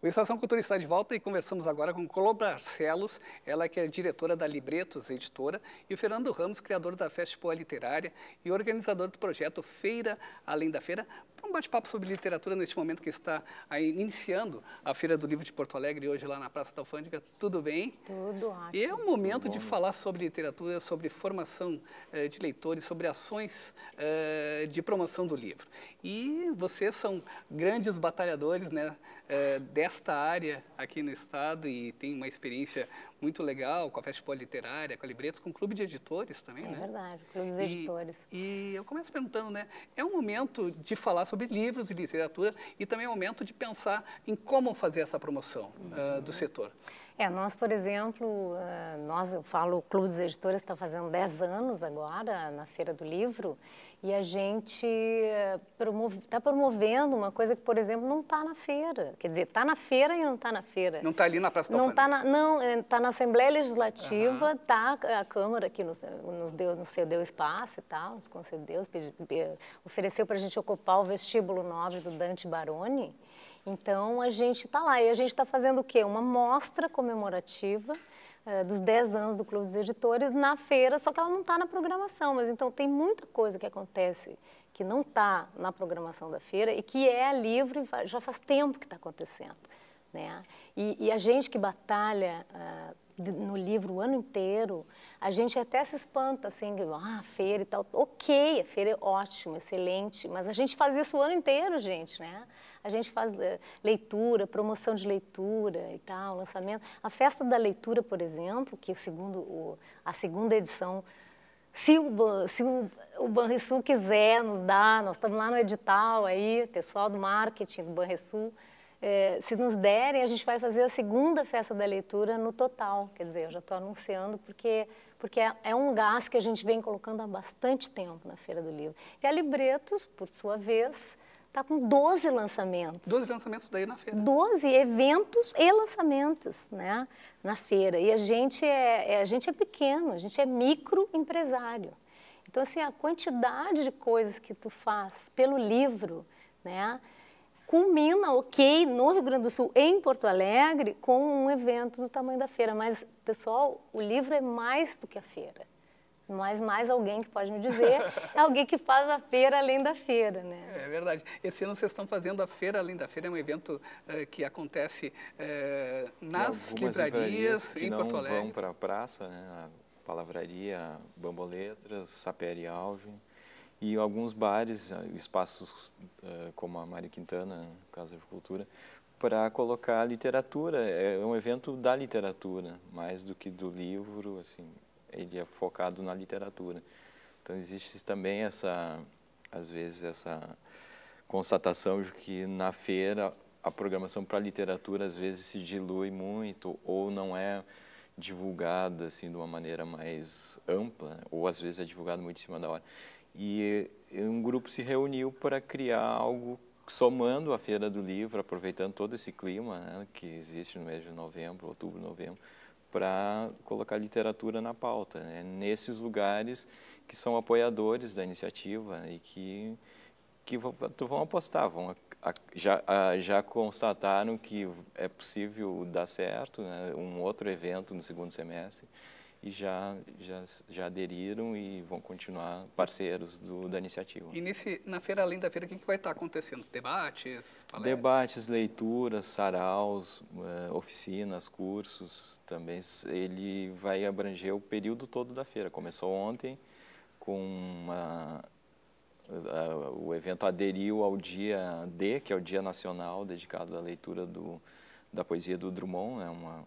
O Estação Cultura está de volta e conversamos agora com Colô Barcelos, ela que é diretora da Libretos Editora, e o Fernando Ramos, criador da Festival Literária e organizador do projeto Feira Além da Feira, para um bate-papo sobre literatura neste momento que está aí iniciando a Feira do Livro de Porto Alegre, hoje lá na Praça da Alfândega. Tudo bem? Tudo ótimo. E é um momento de falar sobre literatura, sobre formação eh, de leitores, sobre ações eh, de promoção do livro. E vocês são grandes batalhadores né, é, desta área aqui no Estado e tem uma experiência muito legal com a Festival Literária, com a Libretos, com o Clube de Editores também, é né? É verdade, o Clube dos Editores. E eu começo perguntando, né? É um momento de falar sobre livros e literatura e também é um momento de pensar em como fazer essa promoção uhum. uh, do setor. É, nós, por exemplo, ah, nós, eu falo, o Clube dos Editores está fazendo 10 anos agora, na Feira do Livro, e a gente promove ah, está promovendo uma coisa que, por exemplo, não está na feira. Quer dizer, está na feira e não está na feira. Não está ali na Praça da Não está na, não, eh, tá na Assembleia Legislativa, está a Câmara que nos, nos, deu, nos cedeu espaço e tal, nos concedeu, ofereceu para a gente ocupar o vestíbulo 9 do Dante Baroni. Então, a gente está lá e a gente está fazendo o quê? Uma mostra comemorativa eh, dos 10 anos do Clube dos Editores na feira, só que ela não está na programação, mas então tem muita coisa que acontece que não está na programação da feira e que é livre, já faz tempo que está acontecendo. Né? E, e, a gente que batalha uh, no livro o ano inteiro, a gente até se espanta, assim, ah, feira e tal. Ok, a feira é ótima, excelente, mas a gente faz isso o ano inteiro, gente, né? A gente faz eh, leitura, promoção de leitura e tal, lançamento. A festa da leitura, por exemplo, que o segundo, o, a segunda edição se o, se o, o Banrisul quiser nos dar, nós estamos lá no edital aí, pessoal do marketing do Banrisul, é, se nos derem, a gente vai fazer a segunda festa da leitura no total. Quer dizer, eu já estou anunciando, porque, porque é, é, um gás que a gente vem colocando há bastante tempo na Feira do Livro. E a Libretos, por sua vez, está com 12 lançamentos. 12 lançamentos daí na feira. 12 eventos e lançamentos, né? Na feira. E a gente é, é, a gente é pequeno, a gente é microempresário. Então, assim, a quantidade de coisas que tu faz pelo livro, né? culmina, ok, no Rio Grande do Sul, em Porto Alegre, com um evento do tamanho da feira. Mas, pessoal, o livro é mais do que a feira mas mais alguém que pode me dizer é alguém que faz a feira além da feira, né? É verdade. Esse ano vocês estão fazendo a feira além da feira, é um evento uh, que acontece uh, nas livrarias, livrarias que em não Porto Alegre. vão para a praça, né? A palavraria, Bamboletras, Sapere Alve e alguns bares, eh, espaços uh, como a Mari Quintana, Casa de Cultura, para colocar literatura. É, é um evento da literatura, mais do que do livro, assim, ele é focado na literatura. Então existe também essa, às vezes, essa constatação de que na feira a programação para literatura às vezes se dilui muito ou não é divulgada assim de uma maneira mais ampla ou às vezes é divulgada muito em cima da hora e um grupo se reuniu para criar algo somando a feira do livro aproveitando todo esse clima né, que existe no mês de novembro outubro novembro para colocar literatura na pauta, né? nesses lugares que são apoiadores da iniciativa e que, que vão, apostar, vão já, já constataram que é possível dar certo, né? um outro evento no segundo semestre e já, já, já aderiram e vão continuar parceiros do, da iniciativa. E nesse, na Feira Além da Feira, o que, que vai estar acontecendo? Debates? Palestras? Debates, leituras, saraus, eh, oficinas, cursos também. Ele vai abranger o período todo da feira. Começou ontem com uma, o evento aderiu ao dia D, que é o Dia Nacional dedicado à leitura do da poesia do Drummond, é uma,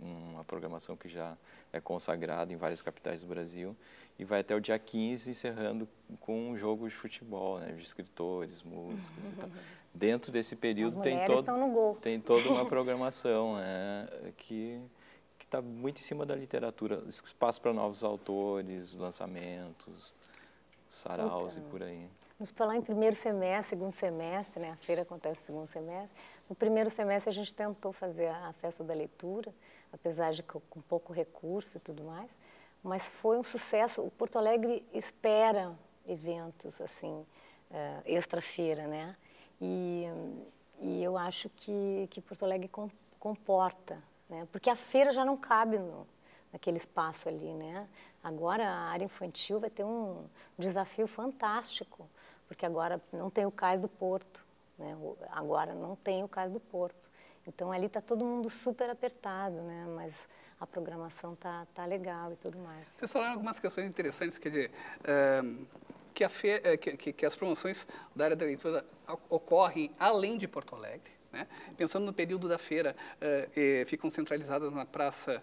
uma programação que já é consagrada em várias capitais do Brasil, e vai até o dia 15, encerrando com um jogo de futebol, né? de escritores, músicos e tal. Dentro desse período tem, todo, tem toda uma programação né? que está muito em cima da literatura, espaço para novos autores, lançamentos, saraus então, e por aí. Vamos falar em primeiro semestre, segundo semestre, né? a feira acontece no segundo semestre. No primeiro semestre a gente tentou fazer a festa da leitura, apesar de com pouco recurso e tudo mais, mas foi um sucesso. O Porto Alegre espera eventos assim eh, extra-feira, né? E, e eu acho que que Porto Alegre comporta, né? Porque a feira já não cabe no naquele espaço ali, né? Agora a área infantil vai ter um desafio fantástico, porque agora não tem o cais do Porto, né? Agora não tem o caso do Porto. Então ali está todo mundo super apertado, né? mas a programação está tá legal e tudo mais. Vocês falaram algumas questões interessantes, quer dizer, é, que, fe, eh, que, que, que, as promoções da área da leitura ocorrem além de Porto Alegre. Né? Pensando no período da feira, eh, eh, ficam centralizadas na praça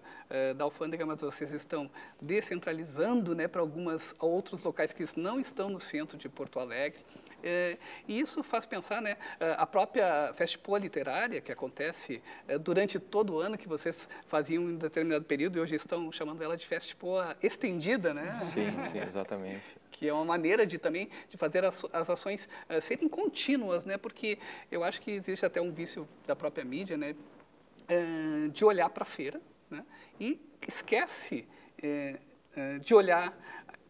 da Alfândega, mas vocês estão descentralizando né, para alguns outros locais que não estão no centro de Porto Alegre. É, e isso faz pensar, né, é, a própria poa tipo literária que acontece é, durante todo o ano, que vocês faziam em determinado período e hoje estão chamando ela de poa tipo estendida, né? Sim, sim, exatamente. que é uma maneira de também de fazer as, as ações é, serem contínuas, né? Porque eu acho que existe até um vício da própria mídia, né? de olhar para a feira, né? E esquece de olhar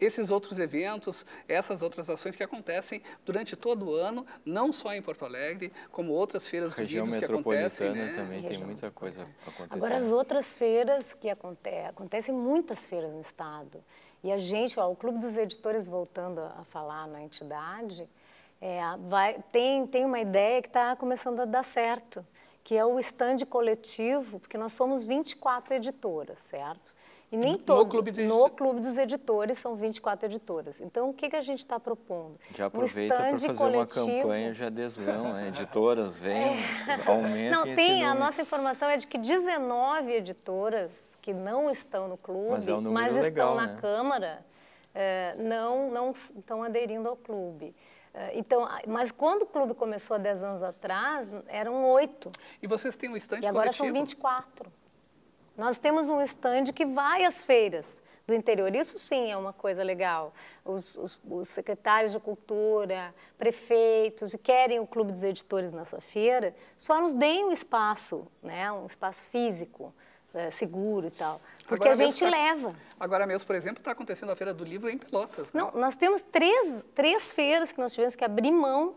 esses outros eventos, essas outras ações que acontecem durante todo o ano, não só em Porto Alegre, como outras feiras de livros que acontecem. Né? também tem muita coisa acontecendo. Agora, as outras feiras que acontecem, acontecem muitas feiras no Estado. E a gente, ó, o Clube dos Editores, voltando a falar na entidade, é, vai, tem, tem uma ideia que está começando a dar certo, que é o stand coletivo, porque nós somos 24 editoras, certo? E nem todo. No Clube dos, no clube dos Editores são 24 editoras. Então, o que, que a gente está propondo? Já aproveita um para fazer coletivo. uma campanha de adesão. Né? Editoras, vêm, é. Não, tem, a nossa informação é de que 19 editoras que não estão no clube, mas, é um mas legal, estão na né? Câmara, eh, não, não estão aderindo ao clube. Eh, então, mas quando o clube começou há 10 anos atrás, eram oito. E vocês têm um estande coletivo? E agora coletivo? são 24. Nós temos um stand que vai às feiras do interior. Isso sim é uma coisa legal. Os, os, os secretários de cultura, prefeitos, que querem o clube dos editores na sua feira, só nos deem um espaço, né, um espaço físico. É, seguro e tal. Porque agora a gente tá, leva. Agora mesmo, por exemplo, está acontecendo a Feira do Livro em Pelotas. Não, nós temos três, três feiras que nós tivemos que abrir mão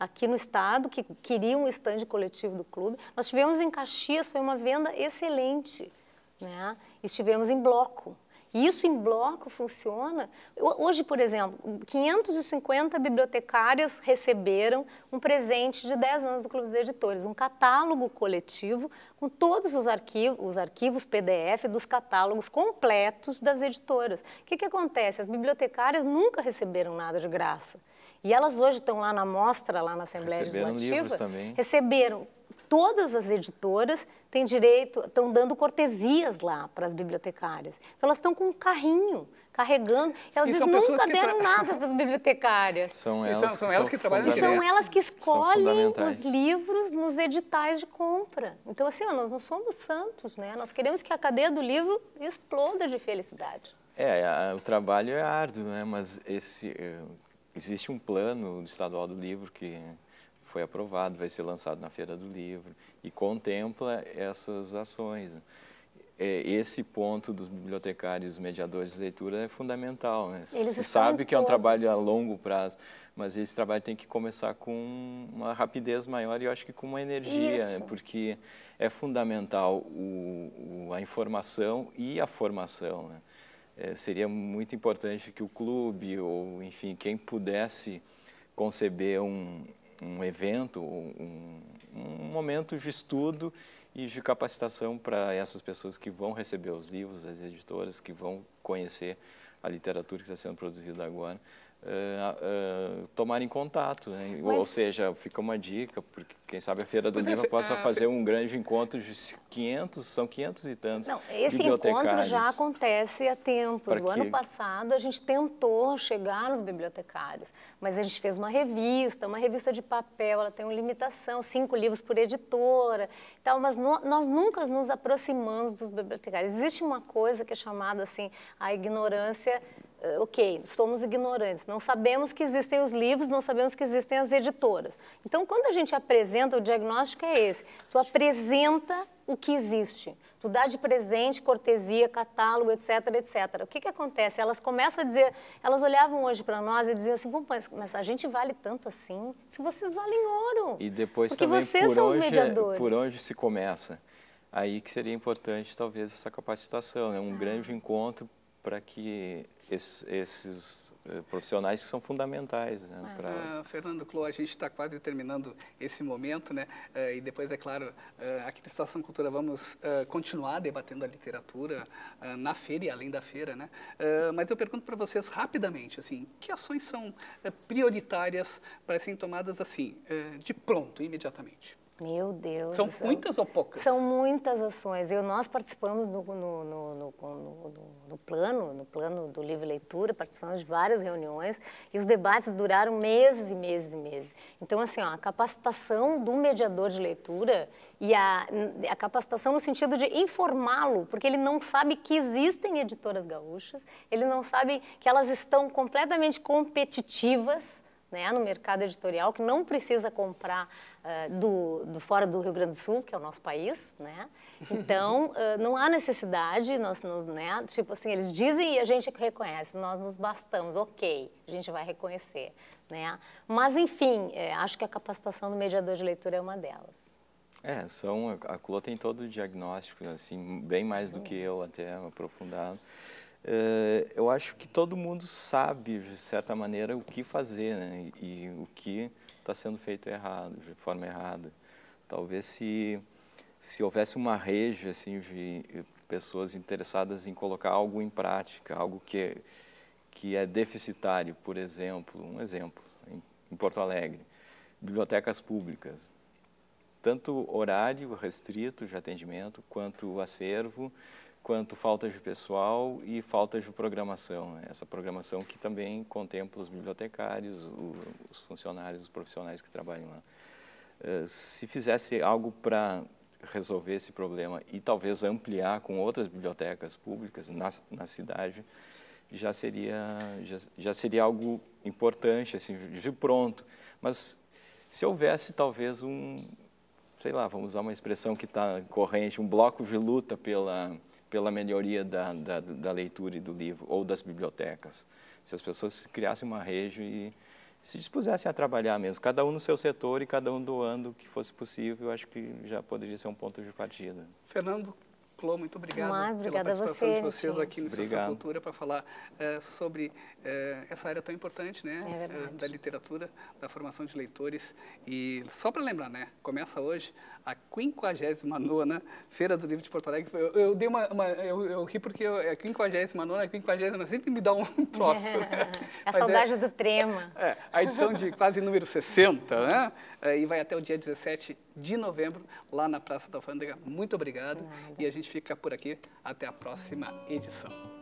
aqui no estado que queria um estande coletivo do clube. Nós tivemos em Caxias, foi uma venda excelente, né? Estivemos em bloco. E isso em bloco funciona. Hoje, por exemplo, 550 bibliotecárias receberam um presente de 10 anos do Clube dos Editores, um catálogo coletivo com todos os arquivos, os arquivos PDF dos catálogos completos das editoras. O que, que acontece? As bibliotecárias nunca receberam nada de graça. E elas hoje estão lá na mostra, lá na Assembleia receberam Legislativa. Receberam livros também. Receberam. Todas as editoras têm direito, estão dando cortesias lá para as bibliotecárias. Então elas estão com um carrinho carregando. E elas dizem, nunca deram tra... nada para as bibliotecárias. São elas, são, são elas que, trabalham E são elas que escolhem os livros nos editais de compra. Então, assim, ó, nós não somos santos, né? Nós queremos que a cadeia do livro exploda de felicidade. É, a, o trabalho é árduo, né? Mas esse... Eu eh, Existe um plano estadual do livro que foi aprovado, vai ser lançado na Feira do Livro e contempla essas ações. É, esse ponto dos bibliotecários mediadores de leitura é fundamental. Né? Se sabe que é um trabalho a longo prazo, mas esse trabalho tem que começar com uma rapidez maior e eu acho que com uma energia, né? porque é fundamental o, o, a informação e a formação. Né? é, seria muito importante que o clube ou, enfim, quem pudesse conceber um, um evento, um, um momento de estudo e de capacitação para essas pessoas que vão receber os livros, as editoras, que vão conhecer a literatura que está sendo produzida agora, Uh, eh, uh, eh, tomarem contato. Né? Mas, Ou seja, fica uma dica, porque quem sabe a Feira do Livro possa fazer um grande encontro de 500, são 500 e tantos Não, esse encontro já acontece há tempos. O ano passado a gente tentou chegar nos bibliotecários, mas a gente fez uma revista, uma revista de papel, ela tem uma limitação, cinco livros por editora e tal, mas no, nós nunca nos aproximamos dos bibliotecários. Existe uma coisa que é chamada assim, a ignorância eh, ok, somos ignorantes, não sabemos que existem os livros, não sabemos que existem as editoras. Então, quando a gente apresenta, o diagnóstico é esse: tu apresenta o que existe. Tu dá de presente, cortesia, catálogo, etc, etc. O que, que acontece? Elas começam a dizer, elas olhavam hoje para nós e diziam assim, mas, mas, a gente vale tanto assim? Se vocês valem ouro. E depois porque também, vocês por são onde, os mediadores. Por onde se começa? Aí que seria importante, talvez, essa capacitação, né? um ah. grande encontro para que esses, esses eh, profissionais que são fundamentais. Né, ah. pra... ah, Fernando Clô, a gente está quase terminando esse momento, né? Uh, e depois, é claro, uh, aqui na Estação Cultura vamos uh, continuar debatendo a literatura na feira e além da feira, né? mas eu pergunto para vocês rapidamente, assim, que ações são prioritárias para serem tomadas assim, de pronto, imediatamente? Meu Deus. São, muitas ou poucas? São muitas ações. Eu, nós participamos no, no, no, no, plano, no plano do livro leitura, participamos de várias reuniões e os debates duraram meses e meses e meses. Então, assim, ó, a capacitação do mediador de leitura e a, a capacitação no sentido de informá-lo, porque ele não sabe que existem editoras gaúchas, ele não sabe que elas estão completamente competitivas né, no mercado editorial, que não precisa comprar uh, do, do, fora do Rio Grande do Sul, que é o nosso país, né? Então, uh, não há necessidade, nós, nós, né, tipo assim, eles dizem e a gente é reconhece, nós nos bastamos, ok, a gente vai reconhecer, né? Mas, enfim, é, acho que a capacitação do mediador de leitura é uma delas. É, são, a Clô tem todo o diagnóstico, assim, bem mais do que eu até aprofundado. Eh, eu acho que todo mundo sabe, de certa maneira, o que fazer né? e, o que está sendo feito errado, de forma errada. Talvez se, se houvesse uma rede assim, de pessoas interessadas em colocar algo em prática, algo que, é, que é deficitário, por exemplo, um exemplo, em, Porto Alegre, bibliotecas públicas. Tanto horário restrito de atendimento, quanto o acervo, quanto faltas de pessoal e faltas de programação. Né? Essa programação que também contempla os bibliotecários, o, os funcionários, os profissionais que trabalham lá. Uh, se fizesse algo para resolver esse problema e talvez ampliar com outras bibliotecas públicas na, na cidade, já seria, já, já seria algo importante, assim, de pronto. Mas se houvesse talvez um, sei lá, vamos usar uma expressão que está corrente, um bloco de luta pela pela melhoria da, da, da leitura e do livro ou das bibliotecas. Se as pessoas criassem uma rede e se dispusessem a trabalhar mesmo, cada um no seu setor e cada um doando o que fosse possível, eu acho que já poderia ser um ponto de partida. Fernando, Clô, muito obrigado Mas, pela participação você, de vocês gente. aqui no Ciência Cultura para falar uh, sobre uh, essa área tão importante, né? É uh, da literatura, da formação de leitores. E só para lembrar, né? Começa hoje a 59 Feira do Livro de Porto Alegre. Eu, eu dei uma, uma eu, eu, ri porque eu, é 59 é 50 sempre me dá um troço. É, a saudade é, do trema. É, a edição de quase número 60, né? E vai até o dia 17 de novembro, lá na Praça da Alfândega. Muito obrigado Nada. e a gente fica por aqui. Até a próxima edição.